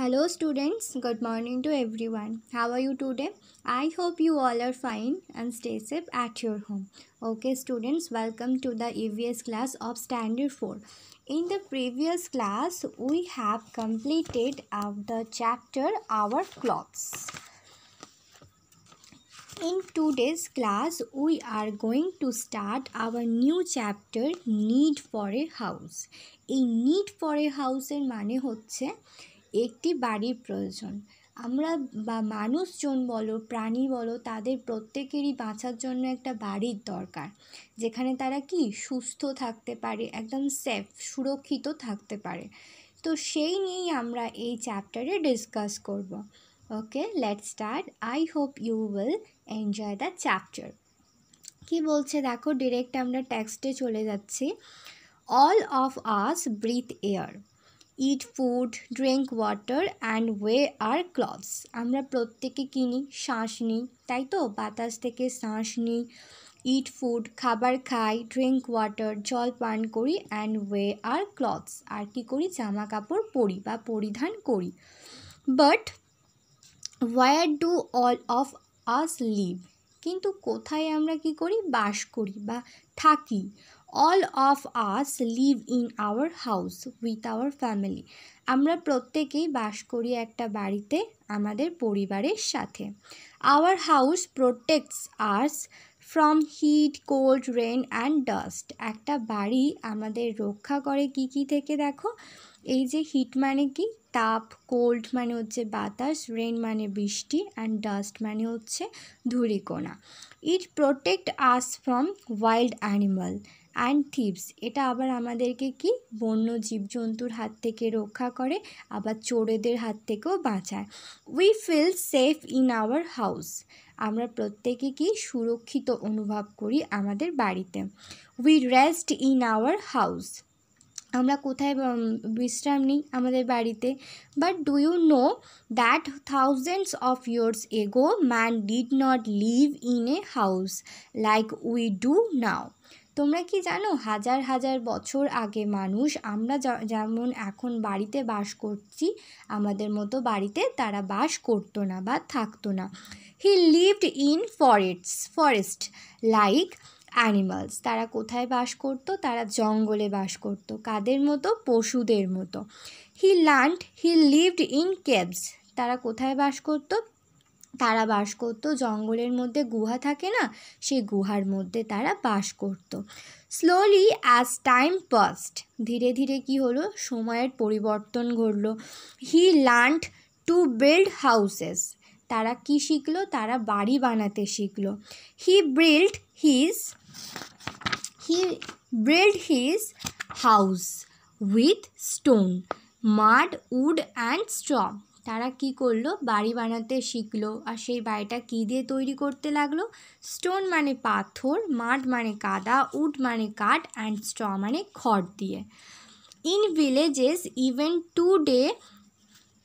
Hello students, good morning to everyone. How are you today? I hope you all are fine and stay safe at your home. Okay students, welcome to the EVS class of Standard 4. In the previous class, we have completed the chapter Our Clocks. In today's class, we are going to start our new chapter Need for a House. need for a house, হাউসের মানে হচ্ছে একটি বাড়ির প্রয়োজন আমরা বা মানুষজন বলো প্রাণী বলো তাদের প্রত্যেকেরই বাঁচার জন্য একটা বাড়ির দরকার যেখানে তারা কি সুস্থ থাকতে পারে একদম সেফ সুরক্ষিত থাকতে পারে তো সেই নিয়েই আমরা এই চ্যাপ্টারে ডিসকাস করব okay let start I hope you will enjoy the chapter কি বলছে দেখো ডিরেক্ট আমরা টেক্সটে চলে যাচ্ছি all of us breathe air eat food drink water and wear clothes আমরা প্রত্যেকে কিনি শ্বাস নিই তাই তো বাতাস থেকে শ্বাস নিই ইট ফুড খাবার খাই ড্রিঙ্ক ওয়াটার জল পান করি অ্যান্ড ওয়ে আর ক্লথস আর কি করি জামা কাপড় পরি বা পরিধান করি but where do all of us live কিন্তু কোথায় আমরা কি করি বাস করি বা থাকি all of us live in our house with our family আমরা প্রত্যেকেই বাস করি একটা বাড়িতে আমাদের পরিবারের সাথে our house protects us from heat cold rain and dust একটা বাড়ি আমাদের রক্ষা করে কী কী থেকে দেখো এই যে হিট মানে কি তাপ কোল্ড মানে হচ্ছে বাতাস রেন মানে বৃষ্টি অ্যান্ড ডাস্ট মানে হচ্ছে ধুরিকোনা it protect us from wild animal and thieves এটা আবার আমাদেরকে কি বন্য জীবজন্তুর হাত থেকে রক্ষা করে আবার চোরেদের হাত থেকেও বাঁচায় we feel safe in our house আমরা প্রত্যেকে কি সুরক্ষিত অনুভব করি আমাদের বাড়িতে we rest in our house আমরা কোথায় বিশ্রাম নিই আমাদের বাড়িতে but do you know that thousands of years ago man did not live in a house like we do now তোমরা কি জানো হাজার হাজার বছর আগে মানুষ আমরা যেমন এখন বাড়িতে বাস করছি আমাদের মতো বাড়িতে তারা বাস করতো না বা থাকতো না he lived in forests forest like animals তারা কোথায় বাস করত তারা জঙ্গলে বাস করত কাদের মতো পশুদের মতো he learned he lived in caves তারা কোথায় বাস করত তারা বাস করতো জঙ্গলের মধ্যে গুহা থাকে না সেই গুহার মধ্যে তারা বাস করত স্লোলি অ্যাজ টাইম পাস্ট ধীরে ধীরে কি হলো সময়ের পরিবর্তন ঘটল he learned to build houses তারা কি শিখলো তারা বাড়ি বানাতে শিখলো he build his he build his house with stone mud wood and straw তারা কি করলো বাড়ি বানাতে শিখলো আর সেই বাড়িটা কী দিয়ে তৈরি করতে লাগলো স্টোন মানে পাথর মাড মানে কাদা উড মানে কাঠ অ্যান্ড স্ট্র মানে খড় দিয়ে in villages even today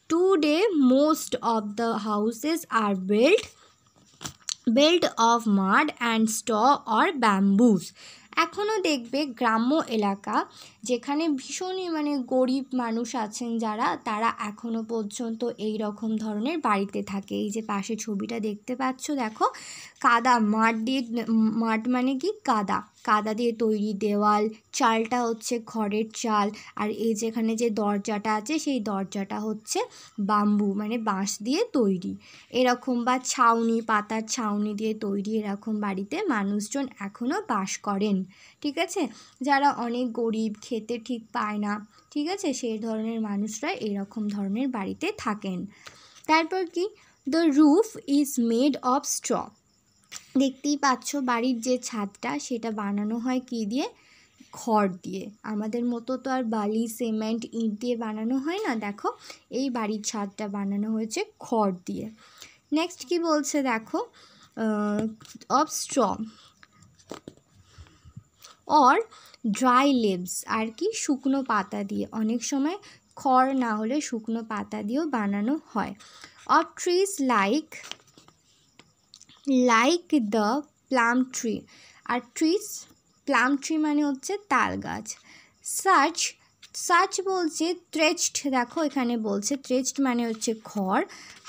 Today most of the houses are built built of mud and straw or bamboos এখনও দেখবে গ্রাম্য এলাকা যেখানে ভীষণই মানে গরিব মানুষ আছেন যারা তারা এখনও পর্যন্ত এই রকম ধরনের বাড়িতে থাকে এই যে পাশে ছবিটা দেখতে পাচ্ছ দেখো কাদা মাঠ দিয়ে মাঠ মানে কি কাদা কাদা দিয়ে তৈরি দেওয়াল চালটা হচ্ছে খড়ের চাল আর এই যেখানে যে দরজাটা আছে সেই দরজাটা হচ্ছে বাম্বু মানে বাঁশ দিয়ে তৈরি এরকম বা ছাউনি পাতার ছাউনি দিয়ে তৈরি এরকম বাড়িতে মানুষজন এখনও বাস করেন ঠিক আছে যারা অনেক গরিব খেয়ে খেতে ঠিক পায় না ঠিক আছে সেই ধরনের মানুষরা এরকম ধরনের বাড়িতে থাকেন তারপর কি the roof is made of straw দেখতেই পাচ্ছ বাড়ির যে ছাদটা সেটা বানানো হয় কি দিয়ে খড় দিয়ে আমাদের মতো তো আর বালি সিমেন্ট ইট দিয়ে বানানো হয় না দেখো এই বাড়ির ছাদটা বানানো হয়েছে খড় দিয়ে নেক্সট কি বলছে দেখো of straw or dry leaves আর কি শুকনো পাতা দিয়ে অনেক সময় খড় না হলে শুকনো পাতা দিয়েও বানানো হয় of trees like like the palm tree আর ট্রিজ প্লাম ট্রি মানে হচ্ছে তাল গাছ সার্চ সার্চ বলছে ট্রেচড দেখো এখানে বলছে ট্রেচড মানে হচ্ছে খড়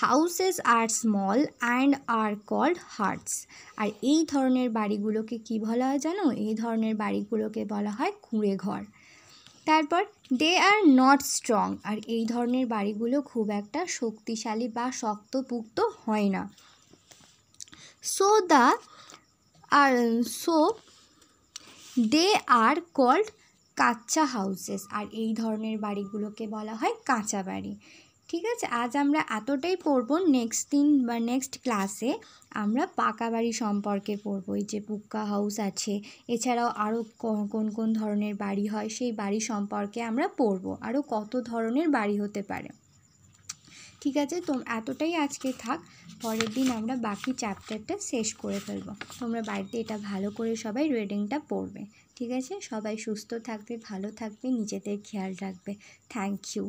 houses are small and are called huts আর এই ধরনের বাড়িগুলোকে কি বলা হয় জানো এই ধরনের বাড়িগুলোকে বলা হয় কুঁড়ে ঘর তারপর দে আর নট স্ট্রং আর এই ধরনের বাড়িগুলো খুব একটা শক্তিশালী বা শক্তপুক্ত হয় না so the are so they are called kutcha houses আর এই ধরনের বাড়িগুলোকে বলা হয় কাঁচা বাড়ি ঠিক আছে আজ আমরা এতটাই পড়বো নেক্সট দিন বা নেক্সট ক্লাসে আমরা পাকা বাড়ি সম্পর্কে পড়বো এই যে পুক্কা হাউস আছে এছাড়াও আরও কোন কোন ধরনের বাড়ি হয় সেই বাড়ি সম্পর্কে আমরা পড়বো আরও কত ধরনের বাড়ি হতে পারে ঠিক আছে তো এতটাই আজকে থাক পরের দিন আমরা বাকি চ্যাপ্টারটা শেষ করে ফেলবো তোমরা বাড়িতে এটা ভালো করে সবাই রেডিংটা পড়বে ঠিক আছে সবাই সুস্থ থাকবে ভালো থাকবে নিজেদের খেয়াল রাখবে থ্যাংক ইউ